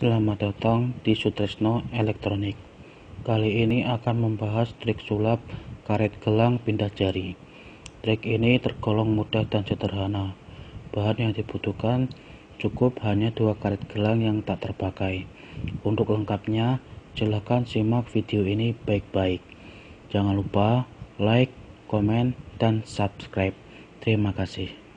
Selamat datang di Sutresno Elektronik. Kali ini akan membahas trik sulap karet gelang pindah jari. Trik ini tergolong mudah dan sederhana. Bahan yang dibutuhkan cukup hanya dua karet gelang yang tak terpakai. Untuk lengkapnya, silahkan simak video ini baik-baik. Jangan lupa like, komen, dan subscribe. Terima kasih.